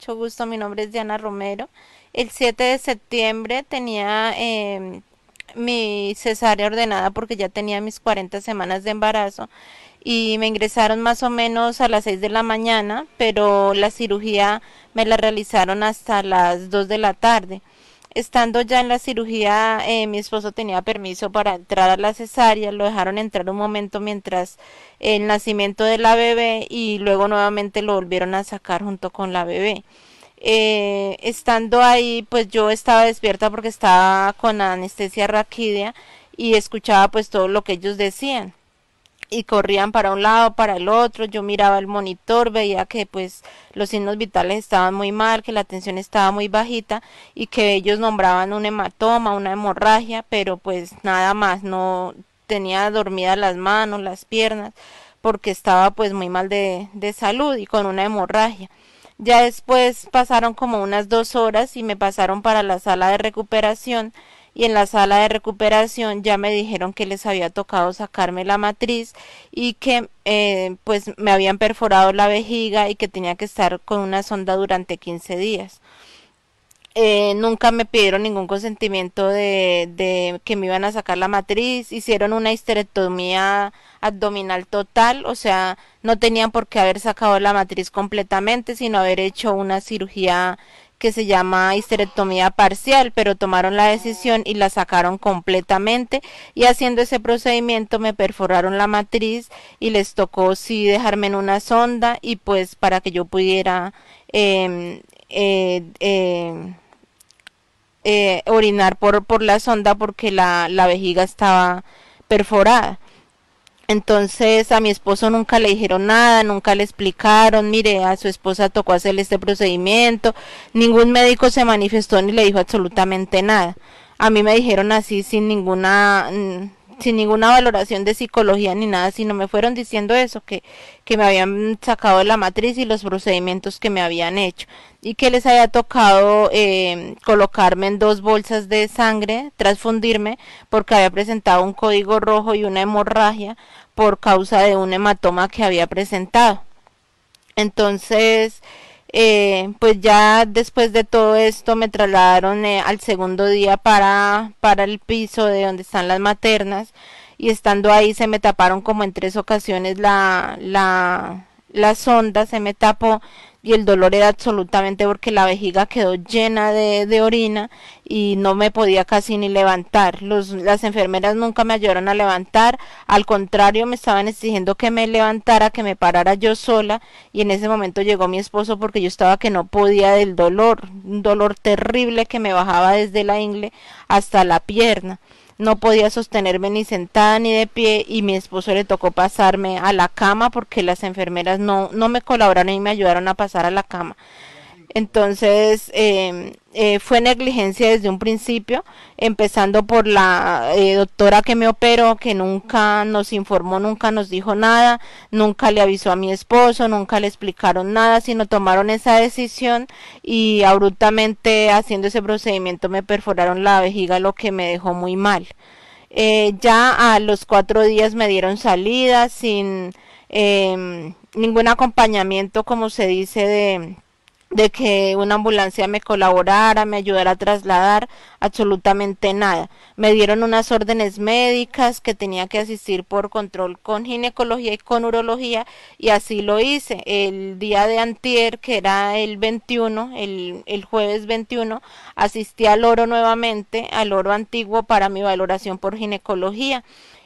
mucho gusto, mi nombre es Diana Romero. El 7 de septiembre tenía em, mi cesárea ordenada porque ya tenía mis 40 semanas de embarazo y me ingresaron más o menos a las 6 de la mañana, pero la cirugía me la realizaron hasta las 2 de la tarde. Estando ya en la cirugía, eh, mi esposo tenía permiso para entrar a la cesárea, lo dejaron entrar un momento mientras el nacimiento de la bebé y luego nuevamente lo volvieron a sacar junto con la bebé. Eh, estando ahí, pues yo estaba despierta porque estaba con anestesia raquídea y escuchaba pues todo lo que ellos decían y corrían para un lado, para el otro, yo miraba el monitor, veía que pues los signos vitales estaban muy mal, que la tensión estaba muy bajita y que ellos nombraban un hematoma, una hemorragia, pero pues nada más, no tenía dormidas las manos, las piernas, porque estaba pues muy mal de, de salud y con una hemorragia. Ya después pasaron como unas dos horas y me pasaron para la sala de recuperación y en la sala de recuperación ya me dijeron que les había tocado sacarme la matriz y que eh, pues me habían perforado la vejiga y que tenía que estar con una sonda durante 15 días. Eh, nunca me pidieron ningún consentimiento de, de, que me iban a sacar la matriz, hicieron una histerectomía abdominal total, o sea, no tenían por qué haber sacado la matriz completamente, sino haber hecho una cirugía que se llama histerectomía parcial, pero tomaron la decisión y la sacaron completamente y haciendo ese procedimiento me perforaron la matriz y les tocó sí dejarme en una sonda y pues para que yo pudiera em, eh, em, eh, orinar por, la sonda porque la vejiga estaba perforada. Entonces a mi esposo nunca le dijeron nada, nunca le explicaron, mire, a su esposa tocó hacerle este procedimiento, ningún médico se manifestó ni le dijo absolutamente nada. A mí me dijeron así sin ninguna mm, sin ninguna valoración de psicología ni nada, sino me fueron diciendo eso, que, que me habían sacado de la matriz y los procedimientos que me habían hecho y que les había tocado em, colocarme en dos bolsas de sangre, transfundirme, porque había presentado un código rojo y una hemorragia, por causa de un hematoma que había presentado. Entonces, eh, pues ya después de todo esto me trasladaron eh, al segundo día para, para el piso de donde están las maternas y estando ahí se me taparon como en tres ocasiones la, la, la sonda, se me tapó y el dolor era absolutamente porque la vejiga quedó llena de, de orina y no me podía casi ni levantar. Los, las enfermeras nunca me ayudaron a levantar, al contrario me estaban exigiendo que me levantara, que me parara yo sola y en ese momento llegó mi esposo porque yo estaba que no podía del dolor, un dolor terrible que me bajaba desde la ingle hasta la pierna no podía sostenerme ni sentada ni de pie y mi esposo le tocó pasarme a la cama porque las enfermeras no, no me colaboraron y me ayudaron a pasar a la cama. Entonces, em, eh, fue negligencia desde un principio, empezando por la eh, doctora que me operó, que nunca nos informó, nunca nos dijo nada, nunca le avisó a mi esposo, nunca le explicaron nada, sino tomaron esa decisión y abruptamente haciendo ese procedimiento me perforaron la vejiga, lo que me dejó muy mal. Eh, ya a los cuatro días me dieron salida sin em, ningún acompañamiento, como se dice, de de que una ambulancia me colaborara, me ayudara a trasladar, absolutamente nada. Me dieron unas órdenes médicas que tenía que asistir por control con ginecología y con urología y así lo hice. El día de antier, que era el 21, el, el jueves 21, asistí al oro nuevamente, al oro antiguo para mi valoración por ginecología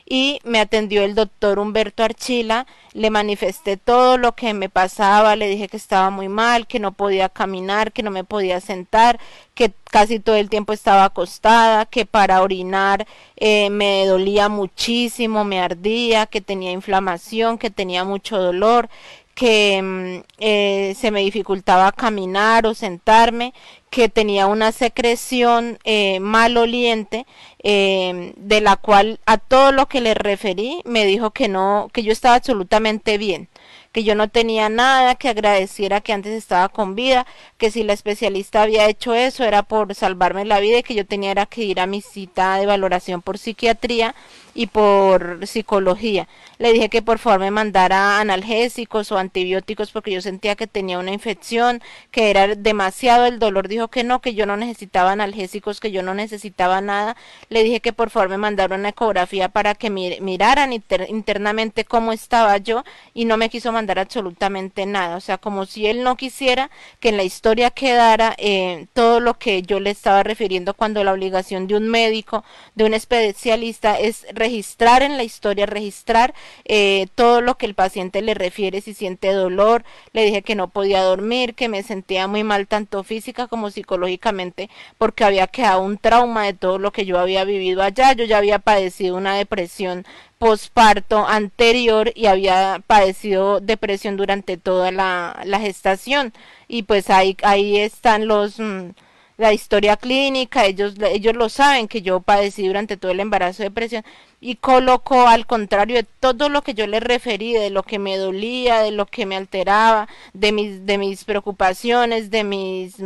y me atendió el doctor Humberto Archila, le manifesté todo lo que me pasaba, le dije que estaba muy mal, que no podía caminar, que no me podía sentar, que casi todo el tiempo estaba acostada, que para orinar eh, me dolía muchísimo, me ardía, que tenía inflamación, que tenía mucho dolor, que mm, eh, se me dificultaba caminar o sentarme, que tenía una secreción eh, maloliente, em, de la cual a todo lo que le referí me dijo que no, que yo estaba absolutamente bien, que yo no tenía nada, que agradeciera que antes estaba con vida, que si la especialista había hecho eso era por salvarme la vida y que yo tenía que ir a mi cita de valoración por psiquiatría y por psicología. Le dije que por favor me mandara analgésicos o antibióticos porque yo sentía que tenía una infección, que era demasiado el dolor. Dijo que no, que yo no necesitaba analgésicos, que yo no necesitaba nada. Le dije que por favor me mandara una ecografía para que miraran internamente cómo estaba yo y no me quiso mandar absolutamente nada. O sea, como si él no quisiera que en la historia quedara eh, todo lo que yo le estaba refiriendo cuando la obligación de un médico, de un especialista es registrar en la historia, registrar eh, todo lo que el paciente le refiere, si siente dolor, le dije que no podía dormir, que me sentía muy mal tanto física como psicológicamente, porque había quedado un trauma de todo lo que yo había vivido allá, yo ya había padecido una depresión posparto anterior y había padecido depresión durante toda la, gestación y pues ahí, ahí están los... Mm, la historia clínica, ellos, ellos lo saben que yo padecí durante todo el embarazo de depresión y colocó al contrario de todo lo que yo le referí, de lo que me dolía, de lo que me alteraba, de mis, de mis preocupaciones, de mis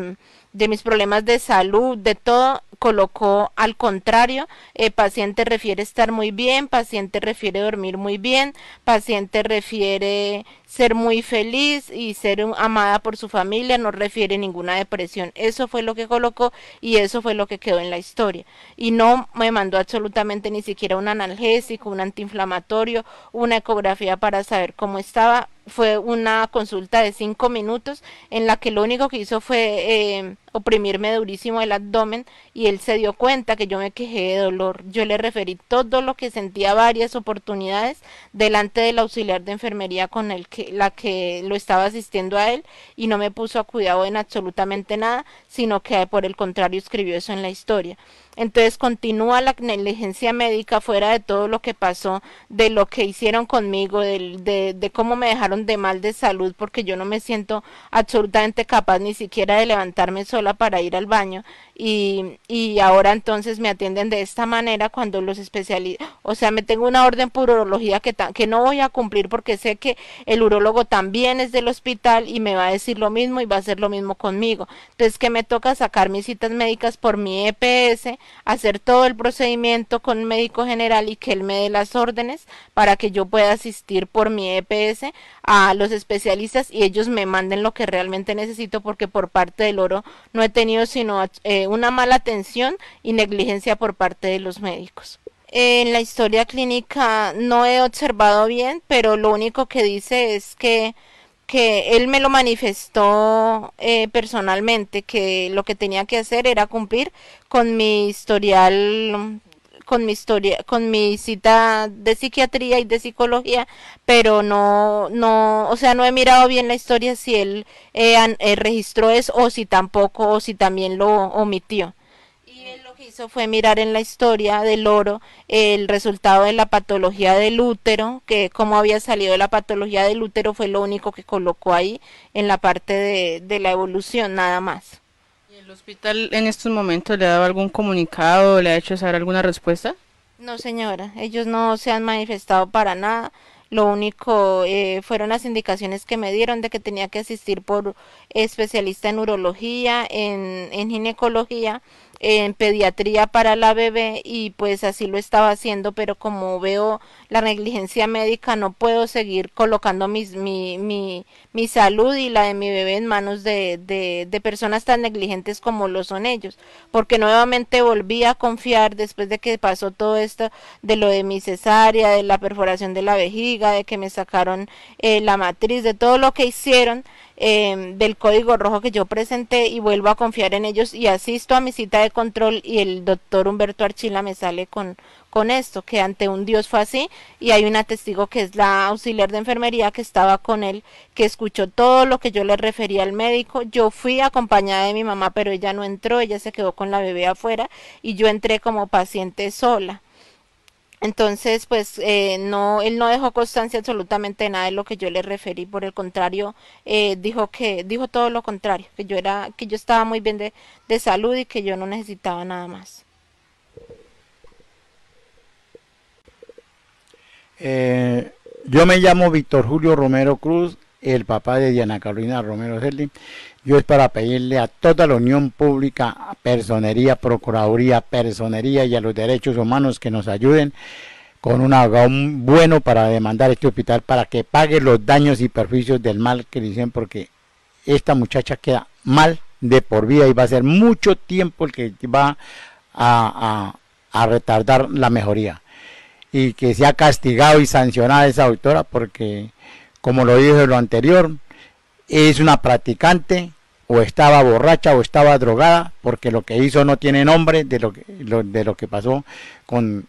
de mis problemas de salud, de todo, colocó al contrario, eh, paciente refiere estar muy bien, paciente refiere dormir muy bien, paciente refiere ser muy feliz y ser amada por su familia, no refiere ninguna depresión. Eso fue lo que colocó y eso fue lo que quedó en la historia. Y no me mandó absolutamente ni siquiera un analgésico, un antiinflamatorio, una ecografía para saber cómo estaba. Fue una consulta de cinco minutos en la que lo único que hizo fue... Eh, oprimirme durísimo el abdomen y él se dio cuenta que yo me quejé de dolor. Yo le referí todo lo que sentía varias oportunidades delante del auxiliar de enfermería con el que, la que lo estaba asistiendo a él y no me puso a cuidado en absolutamente nada, sino que por el contrario escribió eso en la historia. Entonces continúa la negligencia médica fuera de todo lo que pasó, de lo que hicieron conmigo, de, cómo me dejaron de mal de salud porque yo no me siento absolutamente capaz ni siquiera de levantarme para ir al baño y, y ahora entonces me atienden de esta manera cuando los especialistas, o sea, me tengo una orden por urología que, que no voy a cumplir porque sé que el urologo también es del hospital y me va a decir lo mismo y va a hacer lo mismo conmigo. Entonces, que me toca sacar mis citas médicas por mi EPS, hacer todo el procedimiento con médico general y que él me dé las órdenes para que yo pueda asistir por mi EPS a los especialistas y ellos me manden lo que realmente necesito porque por parte del oro no he tenido sino eh, una mala atención y negligencia por parte de los médicos. En la historia clínica no he observado bien, pero lo único que dice es que que él me lo manifestó eh, personalmente, que lo que tenía que hacer era cumplir con mi historial con mi historia, con mi cita de psiquiatría y de psicología, pero no, no, o sea, no he mirado bien la historia si él eh, eh, registró eso o si tampoco, o si también lo omitió. Y él lo que hizo fue mirar en la historia del oro el resultado de la patología del útero, que como había salido de la patología del útero fue lo único que colocó ahí en la parte de, de la evolución, nada más. ¿El hospital en estos momentos le ha dado algún comunicado, le ha hecho saber alguna respuesta? No, señora, ellos no se han manifestado para nada. Lo único eh, fueron las indicaciones que me dieron de que tenía que asistir por especialista en urología, en, en ginecología en pediatría para la bebé y pues así lo estaba haciendo, pero como veo la negligencia médica no puedo seguir colocando mis, mi, mi, mi salud y la de mi bebé en manos de, de, de personas tan negligentes como lo son ellos, porque nuevamente volví a confiar después de que pasó todo esto de lo de mi cesárea, de la perforación de la vejiga, de que me sacaron eh, la matriz, de todo lo que hicieron, Em, del código rojo que yo presenté y vuelvo a confiar en ellos y asisto a mi cita de control y el doctor Humberto Archila me sale con, con esto, que ante un Dios fue así y hay una testigo que es la auxiliar de enfermería que estaba con él, que escuchó todo lo que yo le refería al médico. Yo fui acompañada de mi mamá, pero ella no entró, ella se quedó con la bebé afuera y yo entré como paciente sola. Entonces, pues eh, no, él no dejó constancia absolutamente de nada de lo que yo le referí. Por el contrario, eh, dijo que dijo todo lo contrario, que yo era, que yo estaba muy bien de, salud y que yo no necesitaba nada más. Eh, yo me llamo Víctor Julio Romero Cruz, el papá de Diana Carolina Romero Selly, yo es para pedirle a toda la Unión Pública, ...a Personería, Procuraduría, Personería y a los derechos humanos que nos ayuden con un abogado bueno para demandar este hospital para que pague los daños y perjuicios del mal que le hicieron porque esta muchacha queda mal de por vida y va a ser mucho tiempo el que va a, a, retardar la mejoría y que sea castigado y sancionada esa doctora porque como lo dije lo anterior, es una practicante o estaba borracha o estaba drogada, porque lo que hizo no tiene nombre de lo que, de lo que pasó con,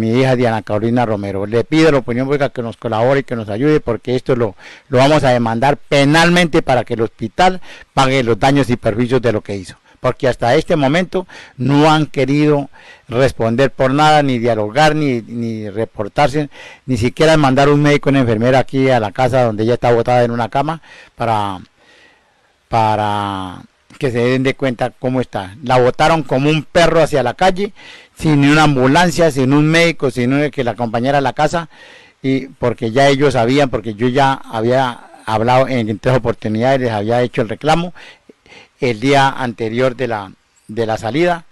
mi hija Diana Carolina Romero. Le pido a la opinión pública que nos colabore y que nos ayude, porque esto lo, lo vamos a demandar penalmente para que el hospital pague los daños y perjuicios de lo que hizo porque hasta este momento no han querido responder por nada, ni dialogar, ni, ni reportarse, ni siquiera mandar un médico, una enfermera aquí a la casa donde ella está botada en una cama para, para que se den de cuenta cómo está. La botaron como un perro hacia la calle, sin una ambulancia, sin un médico, sin uno que la acompañara a la casa, y porque ya ellos sabían, porque yo ya había hablado en tres oportunidades, les había hecho el reclamo, el día anterior de la, de la salida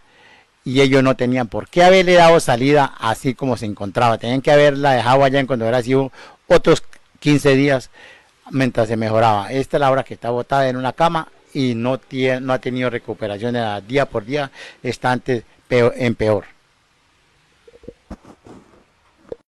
y ellos no tenían por qué haberle dado salida así como se encontraba. Tenían que haberla dejado allá en cuando hubiera sido otros 15 días mientras se mejoraba. Esta es la hora que está botada en una cama y no, tiene, no ha tenido recuperación día por día, está antes en peor.